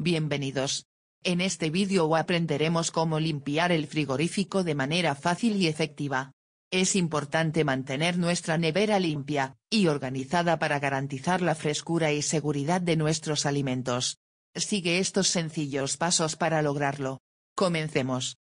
Bienvenidos. En este vídeo aprenderemos cómo limpiar el frigorífico de manera fácil y efectiva. Es importante mantener nuestra nevera limpia y organizada para garantizar la frescura y seguridad de nuestros alimentos. Sigue estos sencillos pasos para lograrlo. Comencemos.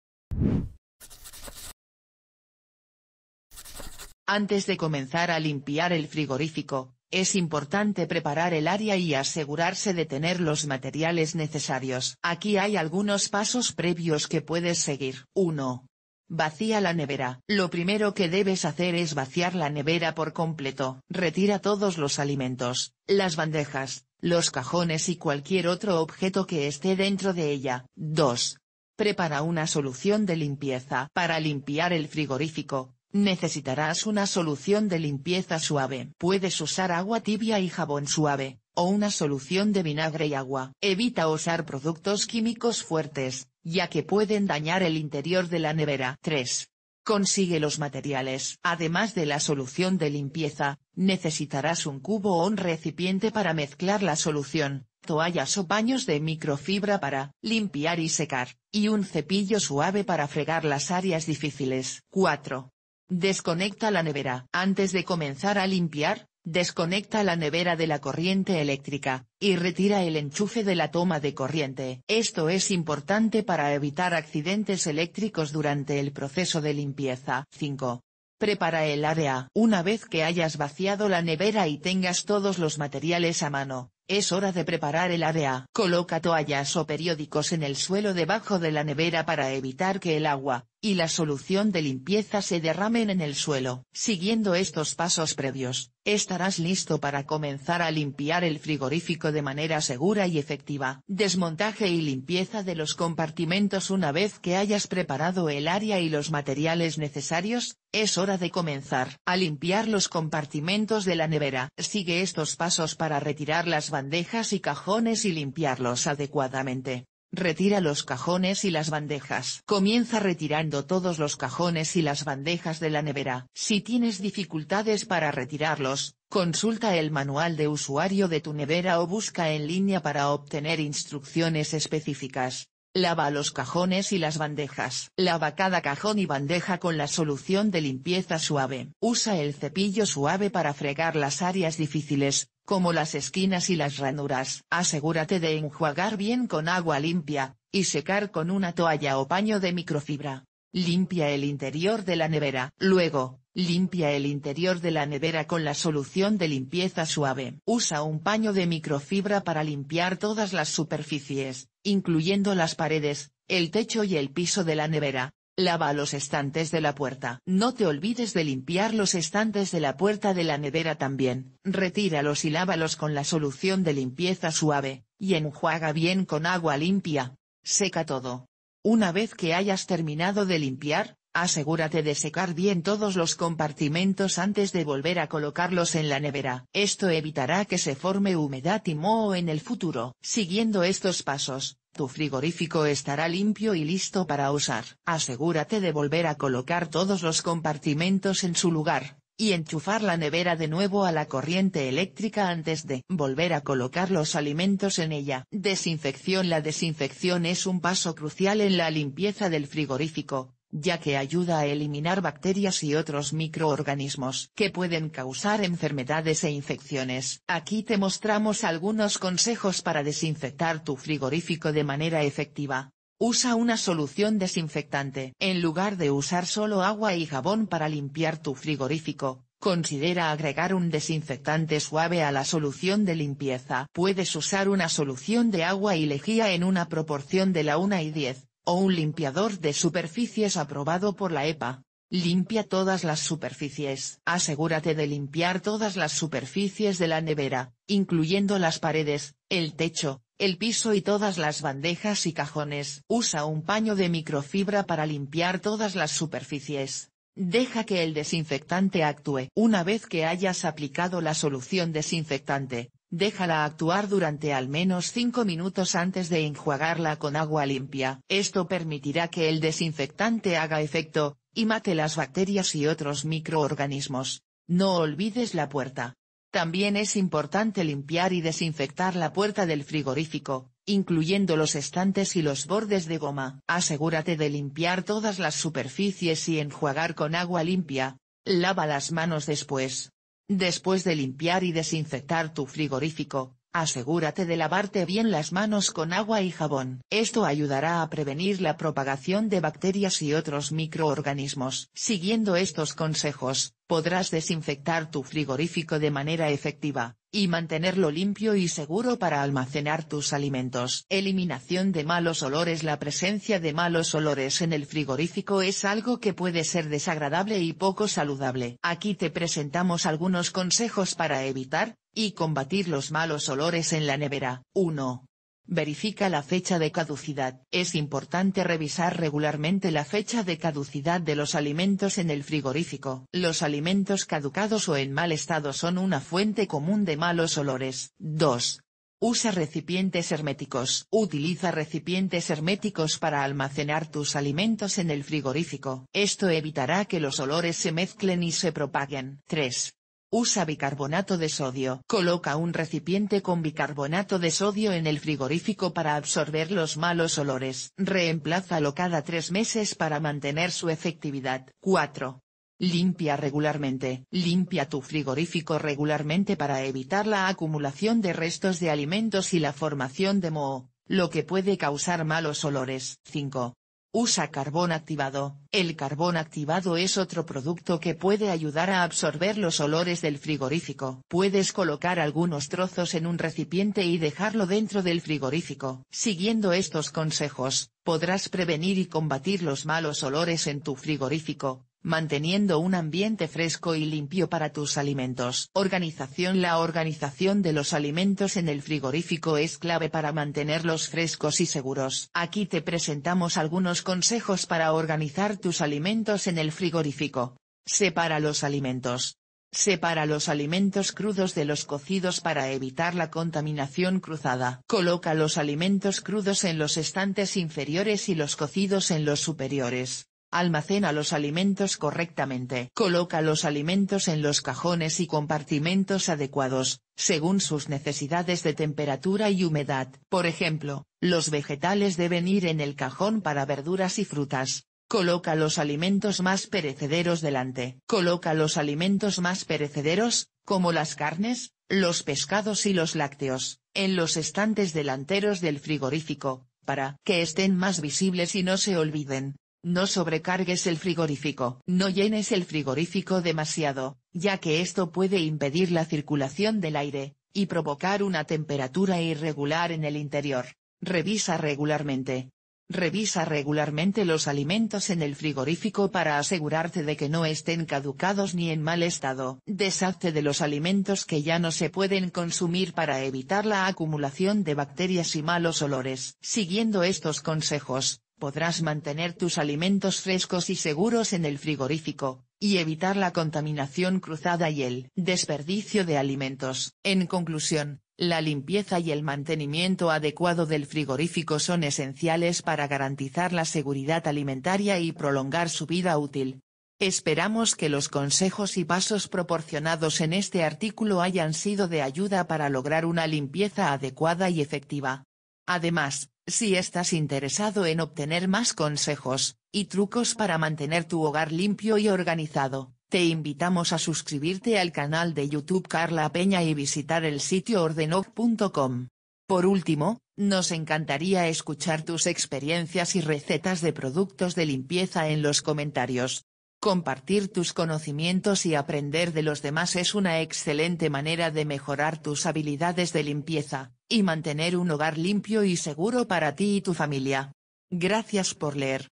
Antes de comenzar a limpiar el frigorífico, es importante preparar el área y asegurarse de tener los materiales necesarios. Aquí hay algunos pasos previos que puedes seguir. 1. Vacía la nevera. Lo primero que debes hacer es vaciar la nevera por completo. Retira todos los alimentos, las bandejas, los cajones y cualquier otro objeto que esté dentro de ella. 2. Prepara una solución de limpieza para limpiar el frigorífico, Necesitarás una solución de limpieza suave. Puedes usar agua tibia y jabón suave, o una solución de vinagre y agua. Evita usar productos químicos fuertes, ya que pueden dañar el interior de la nevera. 3. Consigue los materiales. Además de la solución de limpieza, necesitarás un cubo o un recipiente para mezclar la solución, toallas o paños de microfibra para limpiar y secar, y un cepillo suave para fregar las áreas difíciles. 4. Desconecta la nevera. Antes de comenzar a limpiar, desconecta la nevera de la corriente eléctrica, y retira el enchufe de la toma de corriente. Esto es importante para evitar accidentes eléctricos durante el proceso de limpieza. 5. Prepara el área. Una vez que hayas vaciado la nevera y tengas todos los materiales a mano, es hora de preparar el área. Coloca toallas o periódicos en el suelo debajo de la nevera para evitar que el agua, y la solución de limpieza se derramen en el suelo. Siguiendo estos pasos previos, estarás listo para comenzar a limpiar el frigorífico de manera segura y efectiva. Desmontaje y limpieza de los compartimentos Una vez que hayas preparado el área y los materiales necesarios, es hora de comenzar a limpiar los compartimentos de la nevera. Sigue estos pasos para retirar las bandejas y cajones y limpiarlos adecuadamente. Retira los cajones y las bandejas. Comienza retirando todos los cajones y las bandejas de la nevera. Si tienes dificultades para retirarlos, consulta el manual de usuario de tu nevera o busca en línea para obtener instrucciones específicas. Lava los cajones y las bandejas. Lava cada cajón y bandeja con la solución de limpieza suave. Usa el cepillo suave para fregar las áreas difíciles, como las esquinas y las ranuras. Asegúrate de enjuagar bien con agua limpia, y secar con una toalla o paño de microfibra. Limpia el interior de la nevera. Luego, limpia el interior de la nevera con la solución de limpieza suave. Usa un paño de microfibra para limpiar todas las superficies, incluyendo las paredes, el techo y el piso de la nevera. Lava los estantes de la puerta. No te olvides de limpiar los estantes de la puerta de la nevera también. Retíralos y lávalos con la solución de limpieza suave, y enjuaga bien con agua limpia. Seca todo. Una vez que hayas terminado de limpiar, asegúrate de secar bien todos los compartimentos antes de volver a colocarlos en la nevera. Esto evitará que se forme humedad y moho en el futuro. Siguiendo estos pasos, tu frigorífico estará limpio y listo para usar. Asegúrate de volver a colocar todos los compartimentos en su lugar y enchufar la nevera de nuevo a la corriente eléctrica antes de volver a colocar los alimentos en ella. Desinfección La desinfección es un paso crucial en la limpieza del frigorífico, ya que ayuda a eliminar bacterias y otros microorganismos que pueden causar enfermedades e infecciones. Aquí te mostramos algunos consejos para desinfectar tu frigorífico de manera efectiva. Usa una solución desinfectante. En lugar de usar solo agua y jabón para limpiar tu frigorífico, Considera agregar un desinfectante suave a la solución de limpieza. Puedes usar una solución de agua y lejía en una proporción de la 1 y 10, o un limpiador de superficies aprobado por la EPA. Limpia todas las superficies. Asegúrate de limpiar todas las superficies de la nevera, incluyendo las paredes, el techo, el piso y todas las bandejas y cajones. Usa un paño de microfibra para limpiar todas las superficies. Deja que el desinfectante actúe. Una vez que hayas aplicado la solución desinfectante, déjala actuar durante al menos 5 minutos antes de enjuagarla con agua limpia. Esto permitirá que el desinfectante haga efecto, y mate las bacterias y otros microorganismos. No olvides la puerta. También es importante limpiar y desinfectar la puerta del frigorífico, incluyendo los estantes y los bordes de goma. Asegúrate de limpiar todas las superficies y enjuagar con agua limpia. Lava las manos después. Después de limpiar y desinfectar tu frigorífico, Asegúrate de lavarte bien las manos con agua y jabón. Esto ayudará a prevenir la propagación de bacterias y otros microorganismos. Siguiendo estos consejos, podrás desinfectar tu frigorífico de manera efectiva, y mantenerlo limpio y seguro para almacenar tus alimentos. Eliminación de malos olores La presencia de malos olores en el frigorífico es algo que puede ser desagradable y poco saludable. Aquí te presentamos algunos consejos para evitar, y combatir los malos olores en la nevera. 1. Verifica la fecha de caducidad. Es importante revisar regularmente la fecha de caducidad de los alimentos en el frigorífico. Los alimentos caducados o en mal estado son una fuente común de malos olores. 2. Usa recipientes herméticos. Utiliza recipientes herméticos para almacenar tus alimentos en el frigorífico. Esto evitará que los olores se mezclen y se propaguen. 3. Usa bicarbonato de sodio. Coloca un recipiente con bicarbonato de sodio en el frigorífico para absorber los malos olores. Reemplázalo cada tres meses para mantener su efectividad. 4. Limpia regularmente. Limpia tu frigorífico regularmente para evitar la acumulación de restos de alimentos y la formación de moho, lo que puede causar malos olores. 5. Usa carbón activado. El carbón activado es otro producto que puede ayudar a absorber los olores del frigorífico. Puedes colocar algunos trozos en un recipiente y dejarlo dentro del frigorífico. Siguiendo estos consejos, podrás prevenir y combatir los malos olores en tu frigorífico, manteniendo un ambiente fresco y limpio para tus alimentos. Organización La organización de los alimentos en el frigorífico es clave para mantenerlos frescos y seguros. Aquí te presentamos algunos consejos para organizar tus alimentos en el frigorífico. Separa los alimentos. Separa los alimentos crudos de los cocidos para evitar la contaminación cruzada. Coloca los alimentos crudos en los estantes inferiores y los cocidos en los superiores almacena los alimentos correctamente. Coloca los alimentos en los cajones y compartimentos adecuados, según sus necesidades de temperatura y humedad. Por ejemplo, los vegetales deben ir en el cajón para verduras y frutas. Coloca los alimentos más perecederos delante. Coloca los alimentos más perecederos, como las carnes, los pescados y los lácteos, en los estantes delanteros del frigorífico, para que estén más visibles y no se olviden. No sobrecargues el frigorífico. No llenes el frigorífico demasiado, ya que esto puede impedir la circulación del aire, y provocar una temperatura irregular en el interior. Revisa regularmente. Revisa regularmente los alimentos en el frigorífico para asegurarte de que no estén caducados ni en mal estado. Deshazte de los alimentos que ya no se pueden consumir para evitar la acumulación de bacterias y malos olores. Siguiendo estos consejos, podrás mantener tus alimentos frescos y seguros en el frigorífico, y evitar la contaminación cruzada y el desperdicio de alimentos. En conclusión, la limpieza y el mantenimiento adecuado del frigorífico son esenciales para garantizar la seguridad alimentaria y prolongar su vida útil. Esperamos que los consejos y pasos proporcionados en este artículo hayan sido de ayuda para lograr una limpieza adecuada y efectiva. Además, si estás interesado en obtener más consejos y trucos para mantener tu hogar limpio y organizado, te invitamos a suscribirte al canal de YouTube Carla Peña y visitar el sitio ordenog.com. Por último, nos encantaría escuchar tus experiencias y recetas de productos de limpieza en los comentarios. Compartir tus conocimientos y aprender de los demás es una excelente manera de mejorar tus habilidades de limpieza, y mantener un hogar limpio y seguro para ti y tu familia. Gracias por leer.